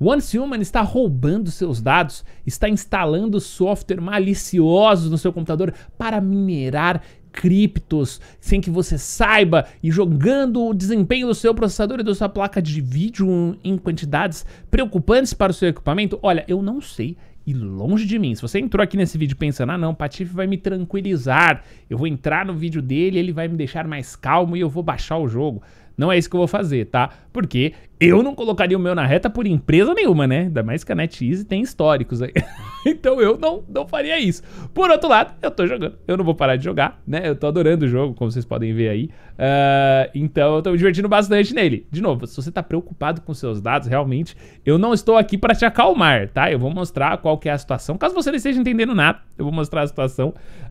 Once Human está roubando seus dados, está instalando software malicioso no seu computador para minerar criptos sem que você saiba e jogando o desempenho do seu processador e da sua placa de vídeo em quantidades preocupantes para o seu equipamento? Olha, eu não sei e longe de mim. Se você entrou aqui nesse vídeo pensando, ah não, Patife vai me tranquilizar, eu vou entrar no vídeo dele, ele vai me deixar mais calmo e eu vou baixar o jogo. Não é isso que eu vou fazer, tá? Porque eu não colocaria o meu na reta por empresa nenhuma, né? Ainda mais que a NetEase tem históricos aí. então eu não, não faria isso. Por outro lado, eu tô jogando. Eu não vou parar de jogar, né? Eu tô adorando o jogo, como vocês podem ver aí. Uh, então eu tô me divertindo bastante nele. De novo, se você tá preocupado com seus dados, realmente, eu não estou aqui para te acalmar, tá? Eu vou mostrar qual que é a situação. Caso você não esteja entendendo nada, eu vou mostrar a situação.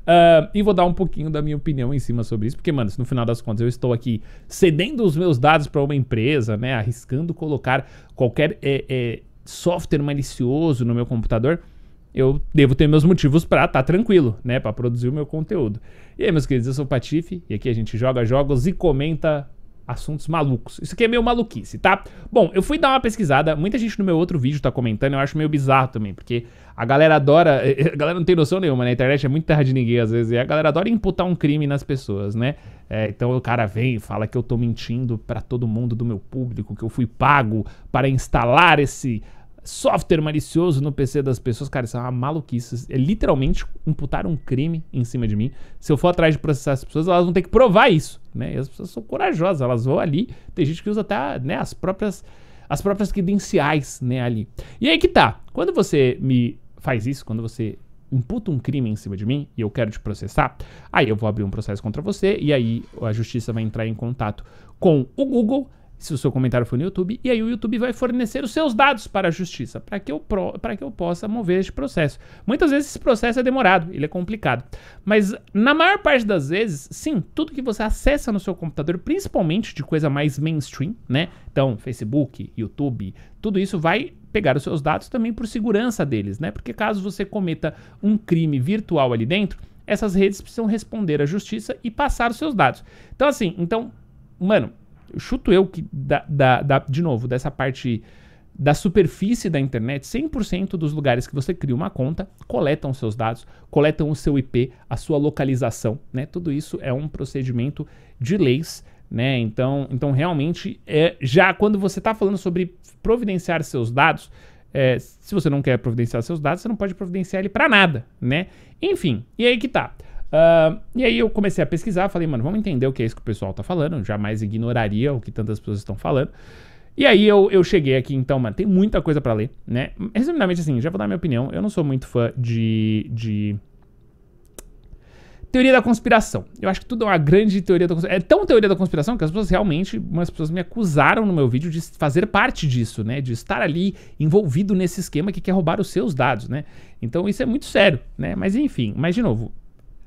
Uh, e vou dar um pouquinho da minha opinião em cima sobre isso. Porque, mano, se no final das contas eu estou aqui cedendo os meus dados para uma empresa, né? Arriscando tentando colocar qualquer é, é, software malicioso no meu computador, eu devo ter meus motivos para estar tá tranquilo, né? Para produzir o meu conteúdo. E aí, meus queridos, eu sou o Patife e aqui a gente joga jogos e comenta assuntos malucos. Isso aqui é meio maluquice, tá? Bom, eu fui dar uma pesquisada, muita gente no meu outro vídeo tá comentando, eu acho meio bizarro também, porque a galera adora. A galera não tem noção nenhuma, né? A internet é muito terra de ninguém às vezes. E a galera adora imputar um crime nas pessoas, né? É, então o cara vem e fala que eu tô mentindo para todo mundo do meu público, que eu fui pago para instalar esse software malicioso no PC das pessoas. Cara, isso é uma maluquice. É literalmente imputar um crime em cima de mim. Se eu for atrás de processar as pessoas, elas vão ter que provar isso, né? E as pessoas são corajosas, elas vão ali. Tem gente que usa até né, as próprias as próprias credenciais, né, ali. E aí que tá. Quando você me faz isso, quando você imputa um crime em cima de mim e eu quero te processar, aí eu vou abrir um processo contra você e aí a justiça vai entrar em contato com o Google, se o seu comentário for no YouTube, e aí o YouTube vai fornecer os seus dados para a justiça, para que, eu pro, que eu possa mover este processo. Muitas vezes esse processo é demorado, ele é complicado. Mas na maior parte das vezes, sim, tudo que você acessa no seu computador, principalmente de coisa mais mainstream, né? Então, Facebook, YouTube, tudo isso vai pegar os seus dados também por segurança deles, né? Porque caso você cometa um crime virtual ali dentro, essas redes precisam responder à justiça e passar os seus dados. Então, assim, então, mano, eu chuto eu que, da, da, da, de novo, dessa parte da superfície da internet, 100% dos lugares que você cria uma conta coletam seus dados, coletam o seu IP, a sua localização, né? Tudo isso é um procedimento de leis né? Então, então realmente, é, já quando você está falando sobre providenciar seus dados, é, se você não quer providenciar seus dados, você não pode providenciar ele para nada, né? Enfim, e aí que tá. Uh, e aí eu comecei a pesquisar, falei, mano, vamos entender o que é isso que o pessoal tá falando, eu jamais ignoraria o que tantas pessoas estão falando. E aí eu, eu cheguei aqui, então, mano, tem muita coisa para ler, né? Resumidamente, assim, já vou dar minha opinião, eu não sou muito fã de, de Teoria da conspiração. Eu acho que tudo é uma grande teoria da conspiração. É tão teoria da conspiração que as pessoas realmente, umas pessoas me acusaram no meu vídeo de fazer parte disso, né? De estar ali envolvido nesse esquema que quer roubar os seus dados, né? Então isso é muito sério, né? Mas enfim, mas de novo,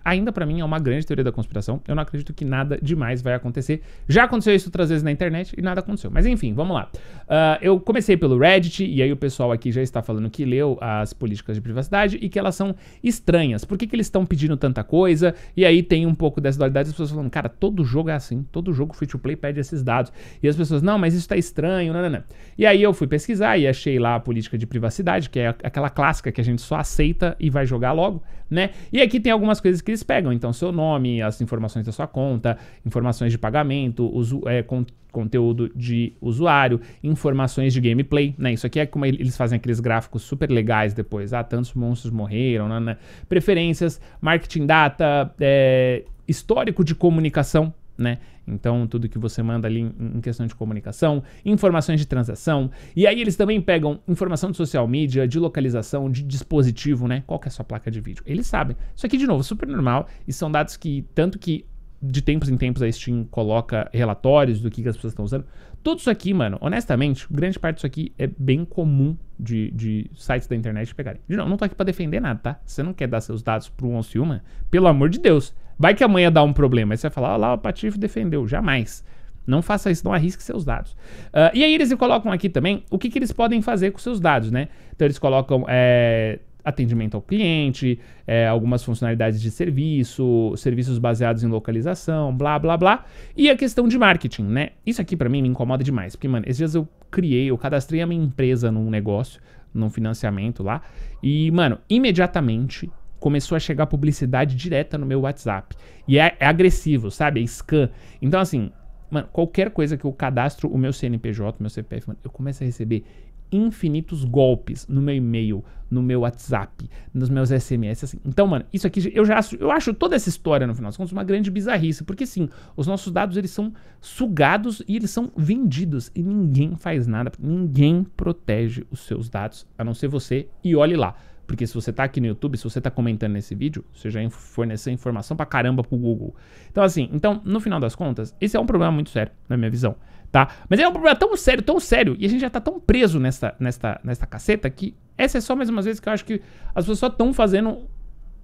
ainda para mim é uma grande teoria da conspiração. Eu não acredito que nada demais vai acontecer. Já aconteceu isso outras vezes na internet e nada aconteceu. Mas enfim, vamos lá. Uh, eu comecei pelo Reddit e aí o pessoal aqui já está falando que leu as políticas de privacidade e que elas são estranhas. Por que, que eles estão pedindo tanta coisa? E aí tem um pouco dessa dualidade. As pessoas falando, cara, todo jogo é assim. Todo jogo free to play pede esses dados. E as pessoas, não, mas isso está estranho. Não, não, não. E aí eu fui pesquisar e achei lá a política de privacidade, que é aquela clássica que a gente só aceita e vai jogar logo né? E aqui tem algumas coisas que eles pegam, então seu nome, as informações da sua conta, informações de pagamento, uso, é, con conteúdo de usuário, informações de gameplay, né? Isso aqui é como eles fazem aqueles gráficos super legais depois, ah, tantos monstros morreram, né? né? Preferências, marketing data, é, histórico de comunicação, né? Então, tudo que você manda ali em questão de comunicação, informações de transação. E aí eles também pegam informação de social media, de localização, de dispositivo, né? Qual que é a sua placa de vídeo? Eles sabem. Isso aqui, de novo, super normal. E são dados que, tanto que de tempos em tempos a Steam coloca relatórios do que, que as pessoas estão usando, tudo isso aqui, mano, honestamente, grande parte disso aqui é bem comum de, de sites da internet pegarem. De novo, não tô aqui pra defender nada, tá? você não quer dar seus dados pro Onciuma, pelo amor de Deus, vai que amanhã dá um problema. Aí você vai falar, olha ah, lá, o Patife defendeu. Jamais. Não faça isso, não arrisque seus dados. Uh, e aí eles colocam aqui também o que, que, eles podem fazer com seus dados, né? Então eles colocam é, atendimento ao cliente, é, algumas funcionalidades de serviço, serviços baseados em localização, blá, blá, blá. E a questão de marketing, né? Isso aqui para mim me incomoda demais, porque, mano, esses dias eu criei, eu cadastrei a minha empresa num negócio, num financiamento lá, e, mano, imediatamente começou a chegar publicidade direta no meu WhatsApp. E é, é agressivo, sabe? É scan. Então, assim, mano, qualquer coisa que eu cadastro o meu CNPJ, meu CPF, mano, eu começo a receber infinitos golpes no meu e-mail, no meu WhatsApp, nos meus SMS. Assim. Então, mano, isso aqui eu já acho, eu acho toda essa história no final das contas uma grande bizarrice, porque sim, os nossos dados eles são sugados e eles são vendidos e ninguém faz nada, ninguém protege os seus dados a não ser você e olhe lá. Porque se você tá aqui no YouTube, se você tá comentando nesse vídeo, você já forneceu informação pra caramba pro Google. Então, assim, então, no final das contas, esse é um problema muito sério, na minha visão, tá? Mas é um problema tão sério, tão sério, e a gente já tá tão preso nessa, nessa, nessa caceta que essa é só mais uma vez que eu acho que as pessoas só estão fazendo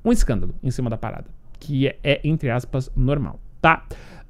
um escândalo em cima da parada. Que é, é entre aspas, normal, tá?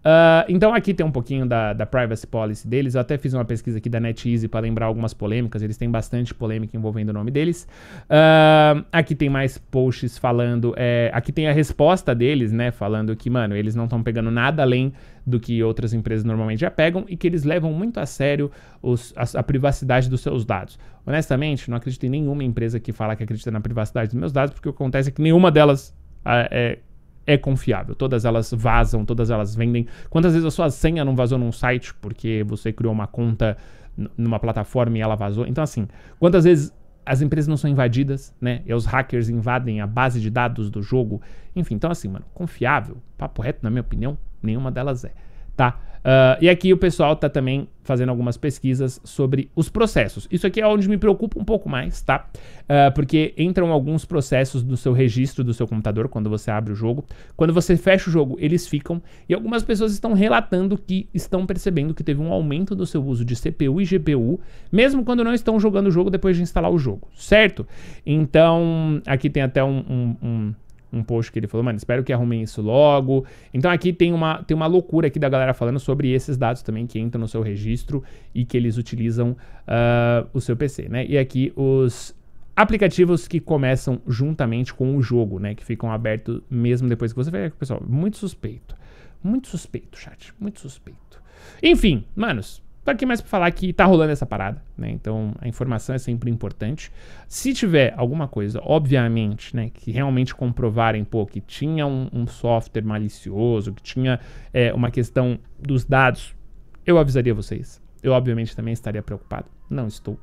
Ah, então aqui tem um pouquinho da, da privacy policy deles. Eu até fiz uma pesquisa aqui da NetEasy para lembrar algumas polêmicas. Eles têm bastante polêmica envolvendo o nome deles. Uh, aqui tem mais posts falando. É, aqui tem a resposta deles, né? Falando que, mano, eles não estão pegando nada além do que outras empresas normalmente já pegam e que eles levam muito a sério os, a, a, privacidade dos seus dados. Honestamente, não acredito em nenhuma empresa que fala que acredita na privacidade dos meus dados, porque o que acontece é que nenhuma delas ah, é, é confiável. Todas elas vazam, todas elas vendem. Quantas vezes a sua senha não vazou num site porque você criou uma conta numa plataforma e ela vazou? Então, assim, quantas vezes as empresas não são invadidas, né? E os hackers invadem a base de dados do jogo. Enfim, então, assim, mano, confiável, papo reto, na minha opinião, nenhuma delas é, tá? Uh, e aqui o pessoal está também fazendo algumas pesquisas sobre os processos. Isso aqui é onde me preocupa um pouco mais, tá? Uh, porque entram alguns processos do seu registro do seu computador quando você abre o jogo. Quando você fecha o jogo, eles ficam. E algumas pessoas estão relatando que estão percebendo que teve um aumento do seu uso de CPU e GPU, mesmo quando não estão jogando o jogo depois de instalar o jogo, certo? Então, aqui tem até um, um, um um post que ele falou, mano, espero que arrumem isso logo. Então aqui tem uma, tem uma loucura aqui da galera falando sobre esses dados também que entram no seu registro e que eles utilizam uh, o seu PC, né? E aqui os aplicativos que começam juntamente com o jogo, né? Que ficam abertos mesmo depois que você vê. Pessoal, muito suspeito. Muito suspeito, chat. Muito suspeito. Enfim, manos, Tô aqui mais para falar que tá rolando essa parada, né? Então a informação é sempre importante. Se tiver alguma coisa, obviamente, né, que realmente comprovarem pô, que tinha um, um software malicioso, que tinha é, uma questão dos dados, eu avisaria vocês. Eu obviamente também estaria preocupado. Não estou.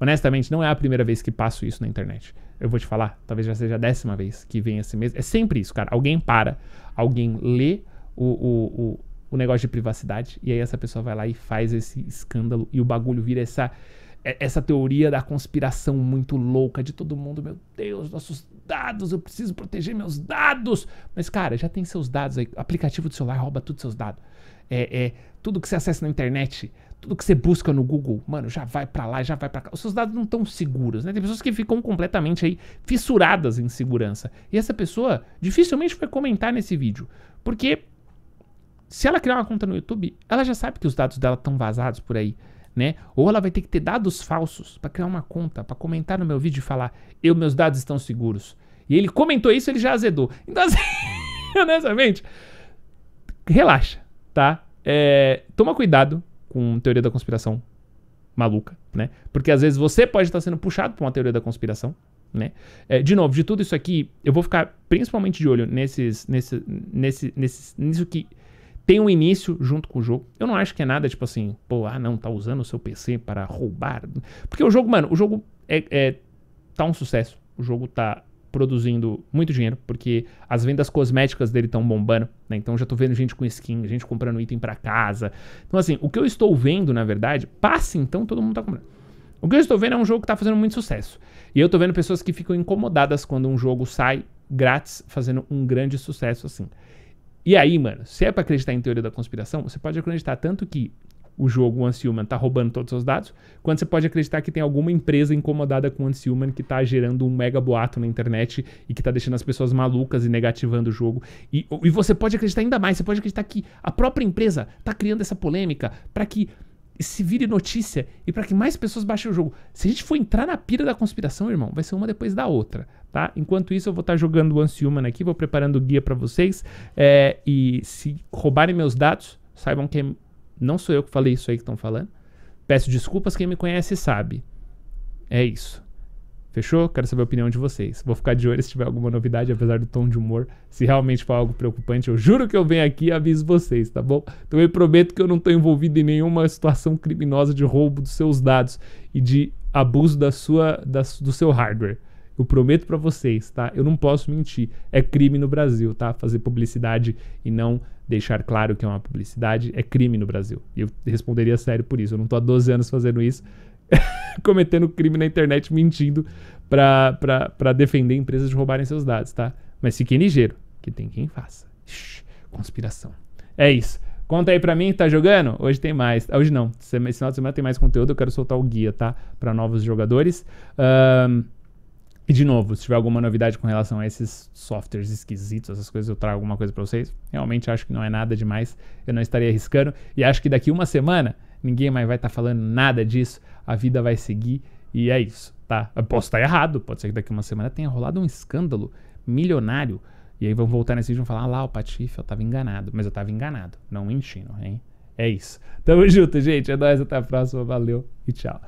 Honestamente, não é a primeira vez que passo isso na internet. Eu vou te falar, talvez já seja a décima vez que vem esse mês. É sempre isso, cara. Alguém para, alguém lê o, o, o o negócio de privacidade. E aí essa pessoa vai lá e faz esse escândalo e o bagulho vira essa é, essa teoria da conspiração muito louca de todo mundo, meu Deus, nossos dados, eu preciso proteger meus dados. Mas, cara, já tem seus dados aí. O aplicativo do celular rouba todos seus dados. É, é, tudo que você acessa na internet, tudo que você busca no Google, mano, já vai para lá, já vai para cá. Os seus dados não estão seguros, né? Tem pessoas que ficam completamente aí fissuradas em segurança. E essa pessoa dificilmente vai comentar nesse vídeo, porque se ela criar uma conta no YouTube, ela já sabe que os dados dela estão vazados por aí, né? Ou ela vai ter que ter dados falsos para criar uma conta, para comentar no meu vídeo e falar: "Eu meus dados estão seguros". E ele comentou isso, ele já azedou. Então, assim, honestamente, relaxa, tá? É, toma cuidado com teoria da conspiração maluca, né? Porque às vezes você pode estar sendo puxado por uma teoria da conspiração, né? É, de novo, de tudo isso aqui, eu vou ficar principalmente de olho nesses, nesse, nesse, nesse, nisso que tem um início junto com o jogo. Eu não acho que é nada tipo assim, pô, ah não, tá usando o seu PC para roubar. Porque o jogo, mano, o jogo é, é tá um sucesso. O jogo tá produzindo muito dinheiro, porque as vendas cosméticas dele estão bombando, né? Então já tô vendo gente com skin, gente comprando item para casa. Então assim, o que eu estou vendo, na verdade, passe então todo mundo tá comprando. O que eu estou vendo é um jogo que tá fazendo muito sucesso. E eu tô vendo pessoas que ficam incomodadas quando um jogo sai grátis fazendo um grande sucesso assim. E aí, mano, se é pra acreditar em teoria da conspiração, você pode acreditar tanto que o jogo One human tá roubando todos os seus dados, quanto você pode acreditar que tem alguma empresa incomodada com One human que tá gerando um mega boato na internet e que tá deixando as pessoas malucas e negativando o jogo. E, e você pode acreditar ainda mais, você pode acreditar que a própria empresa tá criando essa polêmica para que se vire notícia e para que mais pessoas baixem o jogo. Se a gente for entrar na pira da conspiração, irmão, vai ser uma depois da outra, tá? Enquanto isso, eu vou estar tá jogando o Human aqui, vou preparando o guia para vocês. É, e se roubarem meus dados, saibam que não sou eu que falei isso aí que estão falando. Peço desculpas, quem me conhece sabe. É isso. Fechou? Quero saber a opinião de vocês. Vou ficar de olho se tiver alguma novidade, apesar do tom de humor. Se realmente for algo preocupante, eu juro que eu venho aqui e aviso vocês, tá bom? Também então eu prometo que eu não estou envolvido em nenhuma situação criminosa de roubo dos seus dados e de abuso da sua, da, do seu hardware. Eu prometo para vocês, tá? Eu não posso mentir. É crime no Brasil, tá? Fazer publicidade e não deixar claro que é uma publicidade é crime no Brasil. E eu responderia sério por isso. Eu não tô há 12 anos fazendo isso. cometendo crime na internet, mentindo para defender empresas de roubarem seus dados, tá? Mas fiquem ligeiro, que tem quem faça. Shhh, conspiração. É isso. Conta aí pra mim, tá jogando? Hoje tem mais. Ah, hoje não. Esse final de semana tem mais conteúdo. Eu quero soltar o guia, tá? Pra novos jogadores. Um, e de novo, se tiver alguma novidade com relação a esses softwares esquisitos, essas coisas, eu trago alguma coisa pra vocês. Realmente acho que não é nada demais. Eu não estaria arriscando. E acho que daqui uma semana ninguém mais vai estar tá falando nada disso, a vida vai seguir e é isso, tá? Eu posso estar tá errado, pode ser que daqui uma semana tenha rolado um escândalo milionário e aí vão voltar nesse vídeo e falar: ah, lá, o Patife, eu tava enganado. Mas eu tava enganado, não mentindo, hein? É isso. Tamo junto, gente. É nóis, até a próxima. Valeu e tchau.